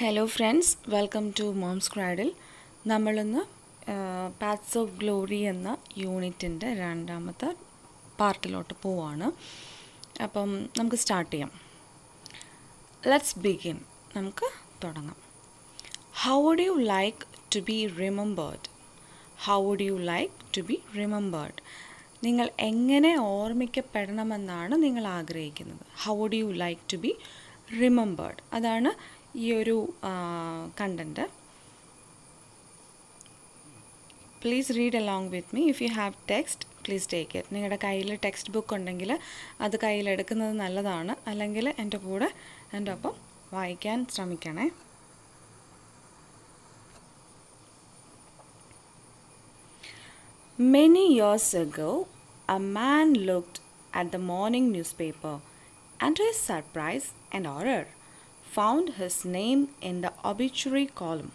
Hello friends welcome to mom's cradle നമ്മളിന്ന് paths of glory എന്ന യൂണിറ്റിൻ്റെ രണ്ടാമത്തെ പാർട്ടിലോട്ട് പോവാണ് അപ്പം നമുക്ക് സ്റ്റാർട്ട് ചെയ്യാം ലെറ്റ്സ് ബിഗിൻ നമുക്ക് തുടങ്ങാം how would you like to be remembered how would you like to be remembered നിങ്ങൾ എങ്ങനെ ഓർമ്മിക്കപ്പെടണമെന്നാണ് നിങ്ങൾ ആഗ്രഹിക്കുന്നത് how would you like to be remembered അതാണ് ഈ ഒരു content please read along with me if you have text please take it നിങ്ങളുടെ കയ്യിൽ ടെക്സ്റ്റ് ബുക്ക് ഉണ്ടെങ്കിൽ അത് കയ്യിലെടുക്കുന്നത് നല്ലതാണ് അല്ലെങ്കിൽ എൻ്റെ കൂടെ എൻ്റെ ഒപ്പം വായിക്കാൻ ശ്രമിക്കണേ Many years ago, a man looked at the morning newspaper and to his surprise and horror, found his name in the obituary column.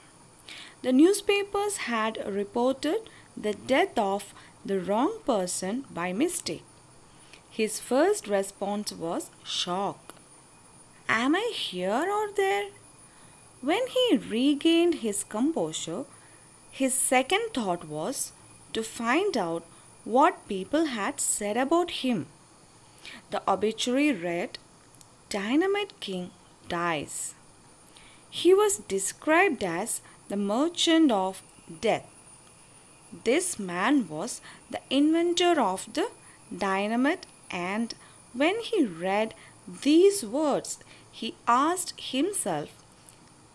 The newspapers had reported the death of the wrong person by mistake. His first response was shock. Am I here or there? When he regained his composure, his second thought was to find out what people had said about him. The obituary read Dynamite King dies. He was described as the merchant of death. This man was the inventor of the dynamite, and when he read these words, he asked himself,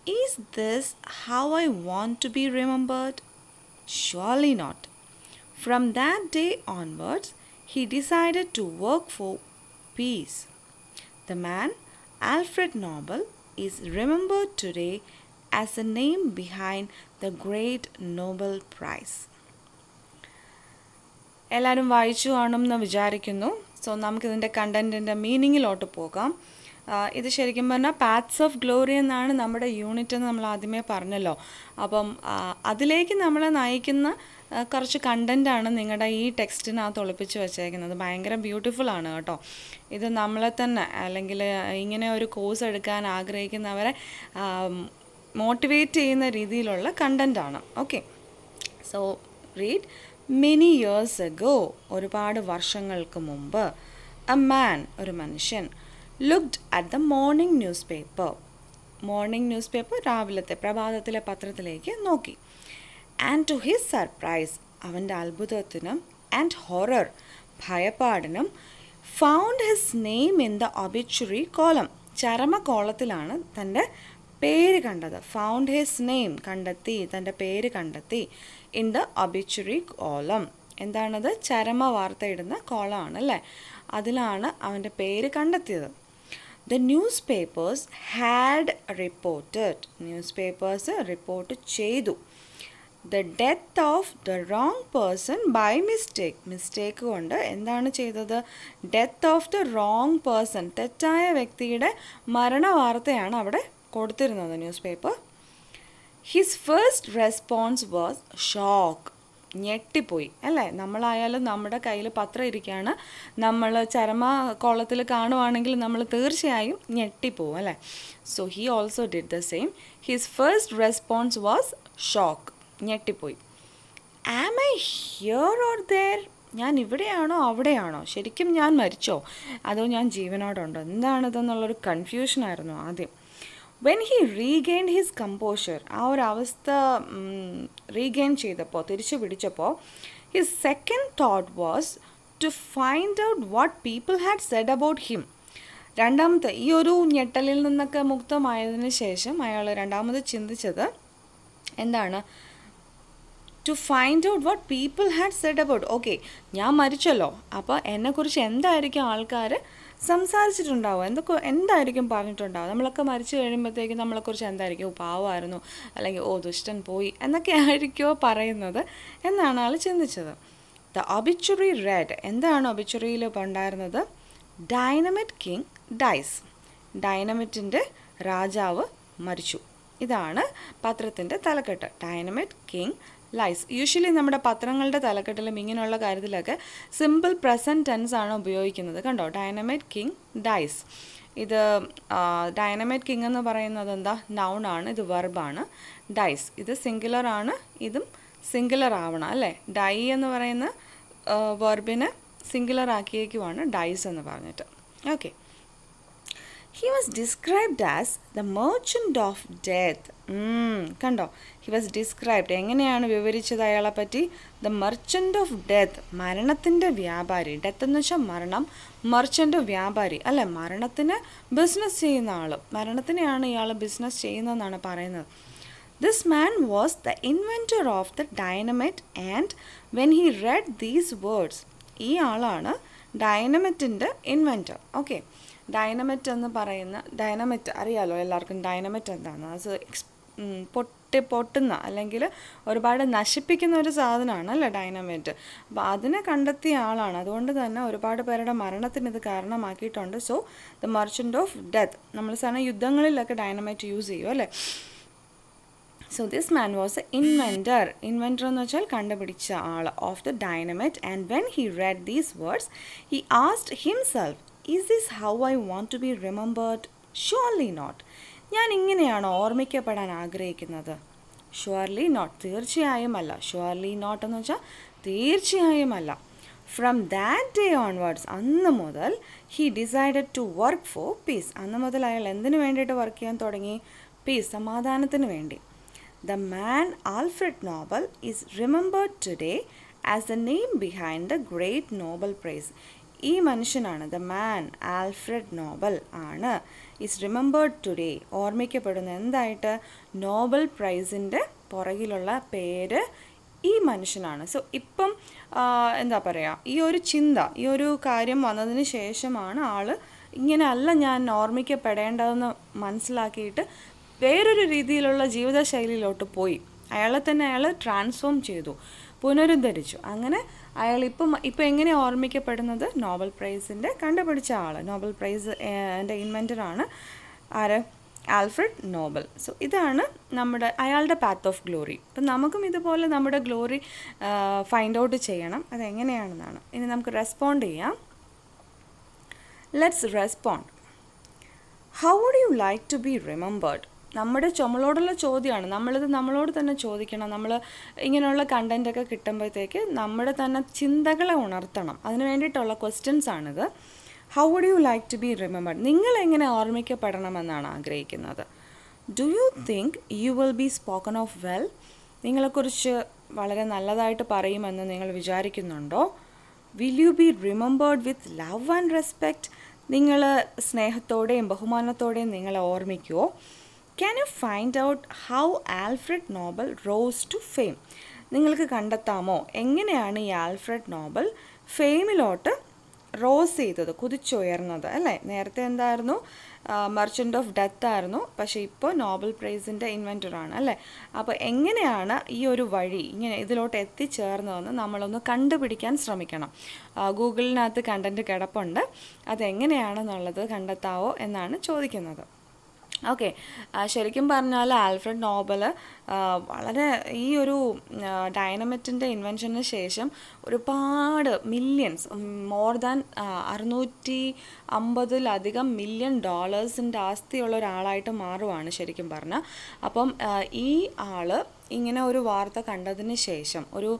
Is this how I want to be remembered? Surely not. From that day onwards, he decided to work for peace. The man Alfred Nobel is remembered today as the name behind the Great Nobel Prize. എല്ലാവരും വായിച്ചു കാണുമെന്ന് വിചാരിക്കുന്നു so നമുക്കിതിൻ്റെ കണ്ടൻറ്റിൻ്റെ മീനിങ്ങിലോട്ട് പോകാം ഇത് ശരിക്കും പറഞ്ഞാൽ paths of glory എന്നാണ് നമ്മുടെ യൂണിറ്റ് എന്ന് നമ്മൾ ആദ്യമേ പറഞ്ഞല്ലോ അപ്പം അതിലേക്ക് നമ്മളെ നയിക്കുന്ന കുറച്ച് കണ്ടൻറ്റാണ് നിങ്ങളുടെ ഈ ടെക്സ്റ്റിനകത്ത് ഒളിപ്പിച്ച് വെച്ചേക്കുന്നത് ഭയങ്കര ബ്യൂട്ടിഫുൾ ആണ് കേട്ടോ ഇത് നമ്മളെ തന്നെ അല്ലെങ്കിൽ ഇങ്ങനെ ഒരു കോഴ്സ് എടുക്കാൻ ആഗ്രഹിക്കുന്നവരെ മോട്ടിവേറ്റ് ചെയ്യുന്ന രീതിയിലുള്ള കണ്ടൻറ്റാണ് okay so read many years go ഒരുപാട് വർഷങ്ങൾക്ക് മുമ്പ് എ മാൻ ഒരു മനുഷ്യൻ looked at the morning newspaper morning newspaper രാവിലത്തെ പ്രഭാതത്തിലെ പത്രത്തിലേക്ക് നോക്കി ആൻഡ് ടു ഹിസ് സർപ്രൈസ് അവൻ്റെ അത്ഭുതത്തിനും ആൻഡ് ഹൊറർ ഭയപ്പാടിനും found his name in the obituary column ചരമ കോളത്തിലാണ് തൻ്റെ പേര് കണ്ടത് ഫൗണ്ട് ഹിസ് നെയിം കണ്ടെത്തി തൻ്റെ പേര് കണ്ടെത്തി ഇൻ ദ ഒബിച്ചുറി കോലം എന്താണത് ചരമ വാർത്തയിടുന്ന കോളമാണ് അല്ലേ അതിലാണ് അവൻ്റെ പേര് കണ്ടെത്തിയത് the newspapers had reported newspapers report ചെയ്തു the death of the wrong person by mistake mistake കൊണ്ട് എന്താണ് ചെയ്തത് death of the wrong person തെറ്റായ വ്യക്തിയുടെ മരണ വാർത്തയാണ് അവിടെ കൊടുത്തിരുന്നത് newspaper his first response was shock ഞെട്ടിപ്പോയി അല്ലേ നമ്മളായാലും നമ്മുടെ കയ്യിൽ പത്രം ഇരിക്കുകയാണ് നമ്മൾ ചരമ കോളത്തിൽ കാണുവാണെങ്കിൽ നമ്മൾ തീർച്ചയായും ഞെട്ടിപ്പോവും അല്ലേ so he also did the same his first response was shock ഞെട്ടിപ്പോയി am I here or there ഞാൻ ഇവിടെയാണോ അവിടെയാണോ ശരിക്കും ഞാൻ മരിച്ചോ അതോ ഞാൻ ജീവനോടുണ്ടോ എന്താണിതെന്നുള്ളൊരു കൺഫ്യൂഷനായിരുന്നു ആദ്യം when he regain his composure ആ ഒരു അവസ്ഥ റീഗെയിൻ ചെയ്തപ്പോൾ തിരിച്ചു പിടിച്ചപ്പോൾ his second thought was to find out what people had said about him രണ്ടാമത്തെ ഈ ഒരു ഞെട്ടലിൽ നിന്നൊക്കെ മുക്തമായതിനു ശേഷം അയാൾ രണ്ടാമത് ചിന്തിച്ചത് എന്താണ് to find out what people had said about okay ഞാൻ മരിച്ചല്ലോ അപ്പോൾ എന്നെക്കുറിച്ച് എന്തായിരിക്കും ആൾക്കാർ സംസാരിച്ചിട്ടുണ്ടാവുക എന്തൊക്കെ എന്തായിരിക്കും പറഞ്ഞിട്ടുണ്ടാവുക നമ്മളൊക്കെ മരിച്ചു കഴിയുമ്പോഴത്തേക്കും നമ്മളെക്കുറിച്ച് എന്തായിരിക്കും ഓ പാവമായിരുന്നു അല്ലെങ്കിൽ ഓ ദുഷ്ടൻ പോയി എന്നൊക്കെ ആയിരിക്കുമോ പറയുന്നത് എന്നാണ് ആൾ ചിന്തിച്ചത് ദ ഒബിച്ചുറി റെഡ് എന്താണ് ഒബിച്ചുറിയിൽ ഉണ്ടായിരുന്നത് ഡൈനമിറ്റ് കിങ് ഡൈസ് ഡൈനമിറ്റിൻ്റെ രാജാവ് മരിച്ചു ഇതാണ് പത്രത്തിൻ്റെ തലക്കെട്ട് ഡൈനമിറ്റ് കിങ് ലൈസ് യൂഷ്വലി നമ്മുടെ പത്രങ്ങളുടെ തലക്കെട്ടിലും ഇങ്ങനെയുള്ള കാര്യത്തിലൊക്കെ സിമ്പിൾ പ്രസൻറ്റ് ടെൻസ് ആണ് ഉപയോഗിക്കുന്നത് കണ്ടോ ഡൈനമൈറ്റ് കിങ് ഡൈസ് ഇത് ഡൈനമൈറ്റ് കിങ് എന്ന് പറയുന്നത് എന്താ നൗൺ ആണ് ഇത് വെർബാണ് ഡൈസ് ഇത് സിംഗുലർ ആണ് ഇതും സിംഗുലർ ആവണം അല്ലേ ഡൈ എന്ന് പറയുന്ന വെർബിനെ സിംഗുലർ ആക്കിയേക്കുവാണ് ഡൈസ് എന്ന് പറഞ്ഞിട്ട് okay he was described as the merchant of death കണ്ടോ ഹി വാസ് ഡിസ്ക്രൈബ്ഡ് എങ്ങനെയാണ് വിവരിച്ചത് അയാളെ പറ്റി ദ മെർച്ചൻ്റ് ഓഫ് ഡെത്ത് മരണത്തിൻ്റെ വ്യാപാരി ഡെത്ത് എന്ന് വെച്ചാൽ മരണം മെർച്ചൻ്റ് വ്യാപാരി അല്ലെ മരണത്തിന് ബിസിനസ് ചെയ്യുന്ന ആൾ മരണത്തിനെയാണ് ഇയാൾ ബിസിനസ് ചെയ്യുന്നതെന്നാണ് പറയുന്നത് this man was the inventor of the dynamite and when he read these words ഈ ആളാണ് ഡൈനമറ്റിൻ്റെ ഇൻവെൻറ്റർ ഓക്കെ ഡൈനമെറ്റ് എന്ന് പറയുന്ന ഡൈനമെറ്റ് അറിയാലോ എല്ലാവർക്കും ഡൈനമെറ്റ് എന്താണ് അത് എക്സ് പൊട്ടി പൊട്ടുന്ന അല്ലെങ്കിൽ ഒരുപാട് നശിപ്പിക്കുന്ന ഒരു സാധനമാണ് അല്ലേ ഡൈനമെറ്റ് അപ്പോൾ അതിനെ കണ്ടെത്തിയ ആളാണ് അതുകൊണ്ട് തന്നെ ഒരുപാട് പേരുടെ മരണത്തിന് ഇത് കാരണമാക്കിയിട്ടുണ്ട് so the merchant of death നമ്മൾ സാധാരണ യുദ്ധങ്ങളിലൊക്കെ ഡൈനമെറ്റ് യൂസ് ചെയ്യും അല്ലേ so this man was a inventor inventor എന്ന് വെച്ചാൽ കണ്ടുപിടിച്ച ആൾ of the dynamite and when he read these words he asked himself is this how I want to be remembered surely not ഞാൻ ഇങ്ങനെയാണ് ഓർമ്മിക്കപ്പെടാൻ ആഗ്രഹിക്കുന്നത് surely not തീർച്ചയായും അല്ല surely not എന്ന് വെച്ചാൽ തീർച്ചയായും അല്ല ഫ്രം ദാറ്റ് ഡേ ഓൺവേർഡ്സ് അന്ന് മുതൽ he decided to work for peace അന്ന് മുതൽ അയാൾ എന്തിനു വേണ്ടിയിട്ട് വർക്ക് ചെയ്യാൻ തുടങ്ങി പീസ് സമാധാനത്തിന് വേണ്ടി the man Alfred Nobel is remembered today as a name behind the great Nobel prize ഈ മനുഷ്യനാണ് ദ മാൻ ആൽഫ്രഡ് നോബൽ ആണ് ഈസ് റിമെമ്പേർഡ് ടുഡേ ഓർമ്മിക്കപ്പെടുന്ന എന്തായിട്ട് നോബൽ പ്രൈസിൻ്റെ പുറകിലുള്ള പേര് ഈ മനുഷ്യനാണ് സോ ഇപ്പം എന്താ പറയുക ഈ ഒരു ചിന്ത ഈ ഒരു കാര്യം വന്നതിന് ശേഷമാണ് ആൾ ഇങ്ങനെയല്ല ഞാൻ ഓർമ്മിക്കപ്പെടേണ്ടതെന്ന് മനസ്സിലാക്കിയിട്ട് വേറൊരു രീതിയിലുള്ള ജീവിതശൈലിയിലോട്ട് പോയി അയാളെ തന്നെ അയാൾ ട്രാൻസ്ഫോം ചെയ്തു പുനരുദ്ധരിച്ചു അങ്ങനെ അയാൾ ഇപ്പം ഇപ്പം എങ്ങനെ ഓർമ്മിക്കപ്പെടുന്നത് നോബൽ പ്രൈസിൻ്റെ കണ്ടുപിടിച്ച ആൾ നോബൽ പ്രൈസ് എൻ്റെ ഇൻവെൻറ്ററാണ് ആര് ആൽഫ്രഡ് നോബൽ സോ ഇതാണ് നമ്മുടെ അയാളുടെ പാത്ത് ഓഫ് ഗ്ലോറി അപ്പം നമുക്കും ഇതുപോലെ നമ്മുടെ ഗ്ലോറി ഫൈൻഡ് ഔട്ട് ചെയ്യണം അതെങ്ങനെയാണെന്നാണ് ഇനി നമുക്ക് റെസ്പോണ്ട് ചെയ്യാം let's respond how would you like to be remembered നമ്മുടെ ചുമളോടുള്ള ചോദ്യമാണ് നമ്മളിത് നമ്മളോട് തന്നെ ചോദിക്കണം നമ്മൾ ഇങ്ങനെയുള്ള കണ്ടൻറ്റൊക്കെ കിട്ടുമ്പോഴത്തേക്ക് നമ്മുടെ തന്നെ ചിന്തകളെ ഉണർത്തണം അതിന് വേണ്ടിയിട്ടുള്ള ക്വസ്റ്റ്യൻസ് ആണിത് how would you like to be remembered നിങ്ങൾ എങ്ങനെ ഓർമ്മിക്കപ്പെടണമെന്നാണ് ആഗ്രഹിക്കുന്നത് do you think you will be spoken of well നിങ്ങളെക്കുറിച്ച് വളരെ നല്ലതായിട്ട് പറയുമെന്ന് നിങ്ങൾ വിചാരിക്കുന്നുണ്ടോ will you be remembered with love and respect നിങ്ങൾ സ്നേഹത്തോടെയും ബഹുമാനത്തോടെയും നിങ്ങളെ ഓർമ്മിക്കുമോ can you find out how Alfred Nobel rose to fame നിങ്ങൾക്ക് കണ്ടെത്താമോ എങ്ങനെയാണ് ഈ ആൽഫ്രഡ് നോബൽ ഫെയിമിലോട്ട് റോസ് ചെയ്തത് കുതിച്ചുയർന്നത് അല്ലേ നേരത്തെ എന്തായിരുന്നു മർച്ചൻ്റ് ഓഫ് ഡെത്ത് ആയിരുന്നു പക്ഷേ ഇപ്പോൾ നോബൽ പ്രൈസിൻ്റെ ഇൻവെൻറ്ററാണ് അല്ലേ അപ്പോൾ എങ്ങനെയാണ് ഈ ഒരു വഴി ഇങ്ങനെ ഇതിലോട്ട് എത്തിച്ചേർന്നതെന്ന് നമ്മളൊന്ന് കണ്ടുപിടിക്കാൻ ശ്രമിക്കണം ഗൂഗിളിനകത്ത് കണ്ടൻറ്റ് കിടപ്പുണ്ട് അതെങ്ങനെയാണെന്നുള്ളത് കണ്ടെത്താവോ എന്നാണ് ചോദിക്കുന്നത് ഓക്കെ ശരിക്കും പറഞ്ഞാൽ ആൽഫ്രഡ് നോബൽ വളരെ ഈ ഒരു ഡൈനമിറ്റിൻ്റെ ഇൻവെൻഷന് ശേഷം ഒരുപാട് മില്യൺസ് മോർ ദാൻ അറുന്നൂറ്റി അമ്പതിലധികം മില്യൺ ഡോളേഴ്സിൻ്റെ ആസ്തിയുള്ള ഒരാളായിട്ട് മാറുവാണ് ശരിക്കും പറഞ്ഞാൽ അപ്പം ഈ ആൾ ഇങ്ങനെ ഒരു വാർത്ത കണ്ടതിന് ശേഷം ഒരു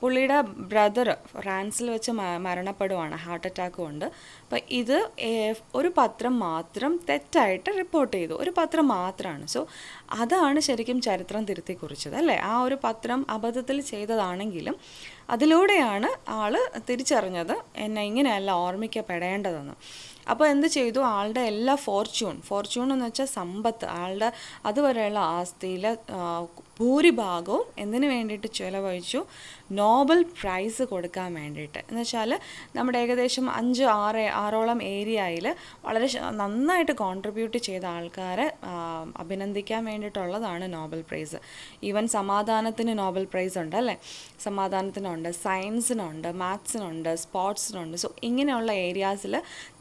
പുള്ളിയുടെ ബ്രദർ ഫ്രാൻസിൽ വെച്ച് മരണപ്പെടുവാണ് ഹാർട്ട് അറ്റാക്ക് കൊണ്ട് അപ്പോൾ ഇത് ഒരു പത്രം മാത്രം തെറ്റായിട്ട് റിപ്പോർട്ട് ചെയ്തു ഒരു പത്രം മാത്രമാണ് സോ അതാണ് ശരിക്കും ചരിത്രം തിരുത്തി കുറിച്ചത് അല്ലേ ആ ഒരു പത്രം അബദ്ധത്തിൽ ചെയ്തതാണെങ്കിലും അതിലൂടെയാണ് ആൾ തിരിച്ചറിഞ്ഞത് എന്നെ ഇങ്ങനെയല്ല ഓർമ്മിക്കപ്പെടേണ്ടതെന്ന് അപ്പോൾ എന്ത് ചെയ്തു ആളുടെ എല്ലാ ഫോർച്യൂൺ ഫോർച്യൂൺ എന്ന് വെച്ചാൽ സമ്പത്ത് ആളുടെ അതുവരെയുള്ള ആസ്തിയിൽ ഭൂരിഭാഗവും എന്തിനു വേണ്ടിയിട്ട് ചിലവഴിച്ചു നോബൽ പ്രൈസ് കൊടുക്കാൻ വേണ്ടിയിട്ട് എന്ന് വെച്ചാൽ നമ്മുടെ ഏകദേശം അഞ്ച് ആറ് ആറോളം ഏരിയയിൽ വളരെ നന്നായിട്ട് കോൺട്രിബ്യൂട്ട് ചെയ്ത ആൾക്കാരെ അഭിനന്ദിക്കാൻ വേണ്ടിയിട്ടുള്ളതാണ് നോബൽ പ്രൈസ് ഈവൻ സമാധാനത്തിന് നോബൽ പ്രൈസ് ഉണ്ട് അല്ലേ സമാധാനത്തിനുണ്ട് സയൻസിനുണ്ട് മാത്സിനുണ്ട് സ്പോർട്സിനുണ്ട് സോ ഇങ്ങനെയുള്ള ഏരിയാസിൽ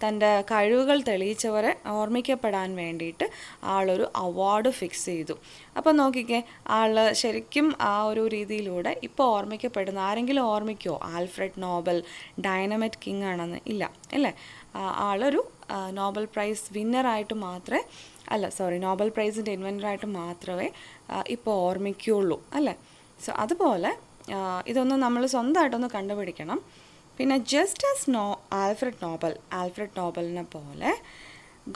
തൻ്റെ കഴിവുകൾ തെളിയിച്ചവരെ ഓർമ്മിക്കപ്പെടാൻ വേണ്ടിയിട്ട് ആളൊരു അവാർഡ് ഫിക്സ് ചെയ്തു അപ്പോൾ നോക്കിക്കേ ആൾ നമ്മൾ ശരിക്കും ആ ഒരു രീതിയിലൂടെ ഇപ്പോൾ ഓർമ്മിക്കപ്പെടുന്ന ആരെങ്കിലും ഓർമ്മിക്കോ ആൽഫ്രഡ് നോബൽ ഡൈനമറ്റ് കിങ് ആണെന്ന് ഇല്ല അല്ലേ ആളൊരു നോബൽ പ്രൈസ് വിന്നറായിട്ട് മാത്രമേ അല്ല സോറി നോബൽ പ്രൈസിൻ്റെ ഇൻവെൻറ്ററായിട്ട് മാത്രമേ ഇപ്പോൾ ഓർമ്മിക്കുകയുള്ളൂ അല്ലേ സോ അതുപോലെ ഇതൊന്ന് നമ്മൾ സ്വന്തമായിട്ടൊന്ന് കണ്ടുപിടിക്കണം പിന്നെ just as no Alfred Nobel Alfred നോബലിനെ പോലെ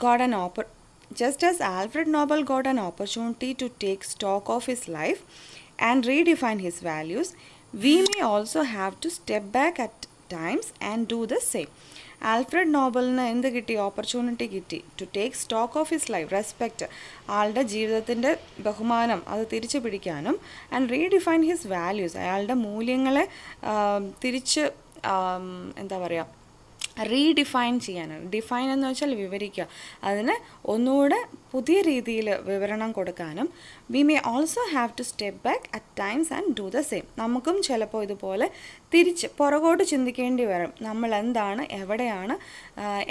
ഗോഡ് ആൻ ഓപ്പർ Just as Alfred Nobel got an opportunity to take stock of his life and redefine his values, we may also have to step back at times and do the same. Alfred നോബലിന് എന്ത് കിട്ടി opportunity കിട്ടി to take stock of his life respect ആളുടെ ജീവിതത്തിൻ്റെ ബഹുമാനം അത് തിരിച്ചു പിടിക്കാനും ആൻഡ് റീഡിഫൈൻ ഹിസ് വാല്യൂസ് അയാളുടെ മൂല്യങ്ങളെ തിരിച്ച് എന്താ പറയുക റീഡിഫൈൻ ചെയ്യാനാണ് ഡിഫൈൻ എന്ന് വെച്ചാൽ വിവരിക്കുക അതിന് ഒന്നുകൂടെ പുതിയ രീതിയിൽ വിവരണം കൊടുക്കാനും we may also have to step back at times and do the same നമുക്കും ചിലപ്പോൾ ഇതുപോലെ തിരിച്ച് പുറകോട്ട് ചിന്തിക്കേണ്ടി വരും നമ്മൾ എന്താണ് എവിടെയാണ്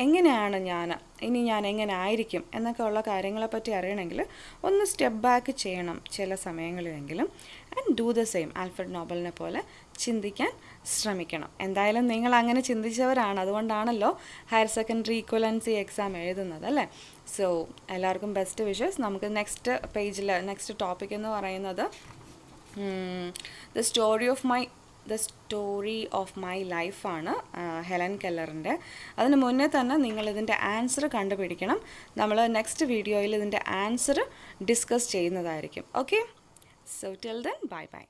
എങ്ങനെയാണ് ഞാൻ ഇനി ഞാൻ എങ്ങനെ ആയിരിക്കും എന്നൊക്കെ ഉള്ള കാര്യങ്ങളെപ്പറ്റി അറിയണമെങ്കിൽ ഒന്ന് സ്റ്റെപ്പ് ബാക്ക് ചെയ്യണം ചില സമയങ്ങളിലെങ്കിലും and do the same Alfred നോബലിനെ പോലെ ചിന്തിക്കാൻ ശ്രമിക്കണം എന്തായാലും നിങ്ങൾ അങ്ങനെ ചിന്തിച്ചവരാണ് അതുകൊണ്ടാണല്ലോ ഹയർ സെക്കൻഡറി ഇക്വലൻസി എക്സാം എഴുതുന്നത് അല്ലേ സോ എല്ലാവർക്കും ബെസ്റ്റ് വിഷസ് നമുക്ക് നെക്സ്റ്റ് പേജിൽ നെക്സ്റ്റ് ടോപ്പിക് എന്ന് പറയുന്നത് the story of my the story of my ലൈഫാണ് ഹെലൻ കെല്ലറിൻ്റെ അതിന് മുന്നേ തന്നെ നിങ്ങൾ ഇതിൻ്റെ ആൻസർ കണ്ടുപിടിക്കണം നമ്മൾ നെക്സ്റ്റ് വീഡിയോയിൽ ഇതിൻ്റെ ആൻസർ ഡിസ്കസ് ചെയ്യുന്നതായിരിക്കും okay so tell then bye by